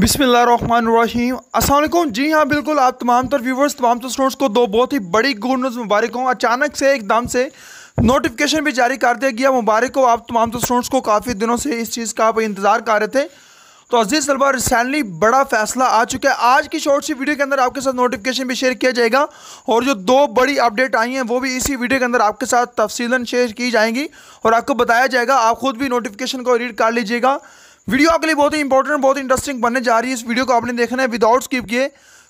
बिसमीम असल जी हाँ बिल्कुल आप तमाम तर व्यूवर्स तमाम तर स्टूडेंट्स को दो बहुत ही बड़ी गुड न्यूज़ मुबारक हो अचानक से एकदम से नोटिफिकेशन भी जारी कर दिया गया मुबारक हो आप तमाम तर स्टूडेंट्स को काफ़ी दिनों से इस चीज़ का आप इंतज़ार कर रहे थे तो अजीज़ तलबा रिसेंटली बड़ा फैसला आ चुका है आज की शॉर्ट सी वीडियो के अंदर आपके साथ नोटिफिकेशन भी शेयर किया जाएगा और जो दो बड़ी अपडेट आई हैं वो भी इसी वीडियो के अंदर आपके साथ तफसीला शेयर की जाएंगी और आपको बताया जाएगा आप खुद भी नोटिफिकेशन को रीड कर लीजिएगा वीडियो आपके लिए बहुत ही इंपॉर्टेंट बहुत इंटरेस्टिंग बनने जा रही है इस वीडियो को आपने देखना है विदाउट स्किप किए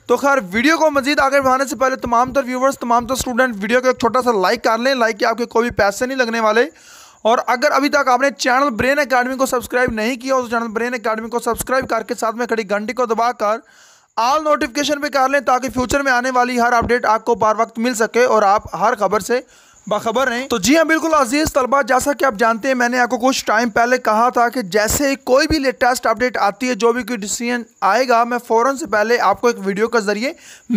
तो खैर वीडियो को मजीद आगे बढ़ाने से पहले तमाम तर व्यूवर्स तमाम तर स्टूडेंट वीडियो को एक छोटा सा लाइक कर लें लाइक के आपके कोई भी पैसे नहीं लगने वाले और अगर अभी तक आपने चैनल ब्रेन अकेडमी को सब्सक्राइब नहीं किया उस चैनल ब्रेन अकेडमी को सब्सक्राइब करके साथ में खड़ी घंटी को दबाकर आल नोटिफिकेशन पे कर लें ताकि फ्यूचर में आने वाली हर अपडेट आपको बार वक्त मिल सके और आप हर खबर से बाखबर है तो जी हाँ बिल्कुल अजीज तलबा जैसा कि आप जानते हैं मैंने आपको कुछ टाइम पहले कहा था कि जैसे ही कोई भी लेटेस्ट अपडेट आती है जो भी कोई डिसीजन आएगा मैं फ़ौरन से पहले आपको एक वीडियो के ज़रिए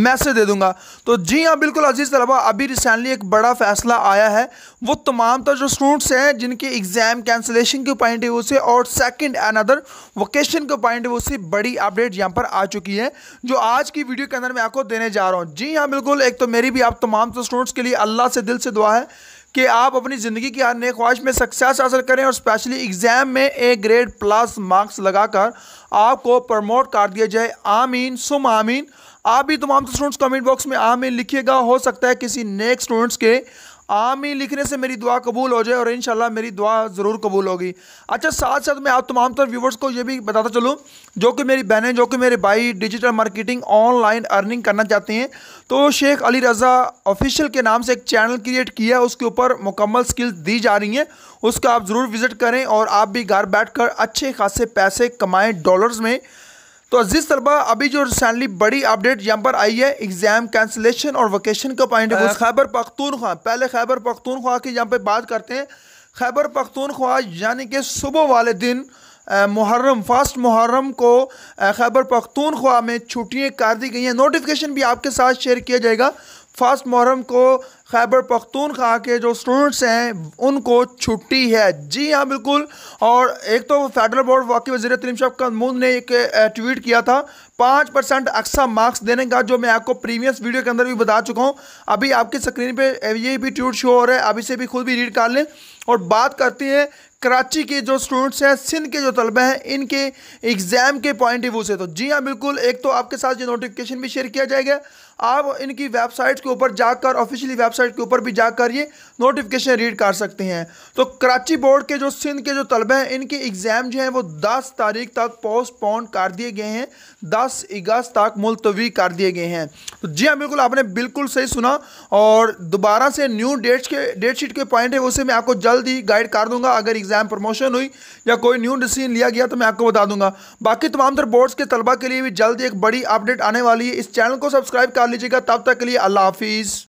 मैसेज दे दूंगा तो जी हाँ बिल्कुल अजीज़ तलबा अभी रिसेंटली एक बड़ा फैसला आया है वो तमाम तर जो स्टूडेंट्स हैं जिनके एग्ज़ाम कैंसिलेशन के पॉइंट ऑफ व्यू से और सेकेंड एंड अदर वोकेशन के पॉइंट ऑफ व्यू से बड़ी अपडेट यहाँ पर आ चुकी है जो आज की वीडियो के अंदर मैं आपको देने जा रहा हूँ जी हाँ बिल्कुल एक तो मेरी भी आप तमाम स्टूडेंट्स के लिए अल्लाह से दिल से दुआ है है कि आप अपनी ज़िंदगी की हर नए ख्वाहिश में सक्सेस हासिल करें और स्पेशली एग्ज़ाम में ए ग्रेड प्लस मार्क्स लगाकर आपको प्रमोट कर दिया जाए आमीन सुम आमीन आप भी तमाम स्टूडेंट्स कमेंट बॉक्स में आमीन लिखिएगा हो सकता है किसी नेक्स्ट स्टूडेंट्स के आमीन लिखने से मेरी दुआ कबूल हो जाए और इन मेरी दुआ ज़रूर कबूल होगी अच्छा साथ साथ मैं आप तमाम तर व्यूवर्स को ये भी बताता चलूँ जो कि मेरी बहनें जो कि मेरे भाई डिजिटल मार्केटिंग ऑनलाइन अर्निंग करना चाहते हैं तो शेख अली रज़ा ऑफिशियल के नाम से एक चैनल क्रिएट किया उसके ऊपर मुकम्मल स्किल्स दी जा रही हैं उसका आप ज़रूर विज़िट करें और आप भी घर बैठ कर अच्छे खासे पैसे कमाएँ डॉलर्स में तो अजीज तलबा अभी जो रिसेंटली बड़ी अपडेट यहाँ पर आई है एग्जाम कैंसिलेशन और वोकेशन का पॉइंट ऑफ खैबर पख्तूनख्वा पहले खैबर पख्तूनख्वा की यहाँ पे बात करते हैं खैबर पख्तूनख्वा यानी कि सुबह वाले दिन मुहर्रम फास्ट मुहर्रम को खैबर पख्तूनख्वा में छुट्टियाँ कर दी गई हैं नोटिफिकेशन भी आपके साथ शेयर किया जाएगा फास्ट मुहर्रम को खैबर पख्तूनख्वा के जो स्टूडेंट्स हैं उनको छुट्टी है जी हाँ बिल्कुल और एक तो फेडरल बोर्ड वाकई वजी तलीम शाह कमून ने एक ट्वीट किया था पाँच परसेंट अक्सा मार्क्स देने का जो मैं आपको प्रीवियस वीडियो के अंदर भी बता चुका हूँ अभी आपकी स्क्रीन पे ये भी ट्वीट शो हो रहा है अभी से भी खुद भी रीड कर लें और बात करती है कराची के जो स्टूडेंट्स हैं सिंध के जो तलबा हैं इनके एग्ज़ाम के पॉइंट ऑफ व्यू से तो जी हाँ बिल्कुल एक तो आपके साथ ये नोटिफिकेशन भी शेयर किया जाएगा आप इनकी वेबसाइट के ऊपर जाकर ऑफिशियली वेबसाइट वेबसाइट के ऊपर भी जाकर ये नोटिफिकेशन रीड कर सकते हैं तो कराची बोर्ड के जो सिंध के जो तलबे हैं इनके एग्ज़ाम जो हैं वो दस तारीख तक पोस्टपोन कर दिए गए हैं दस अगस्त तक मुलतवी कर दिए गए हैं तो जी हाँ बिल्कुल आपने बिल्कुल सही सुना और दोबारा से न्यू डेट्स के डेट शीट के पॉइंट है उसे मैं आपको जल्द ही गाइड कर दूंगा अगर एग्ज़ाम प्रमोशन हुई या कोई न्यू डिसीजन लिया गया तो मैं आपको बता दूंगा बाकी तमाम तर बोर्ड्स के तलबा के लिए भी जल्द एक बड़ी अपडेट आने वाली है इस चैनल को सब्सक्राइब कर लीजिएगा तब तक के लिए अल्लाह हाफिज़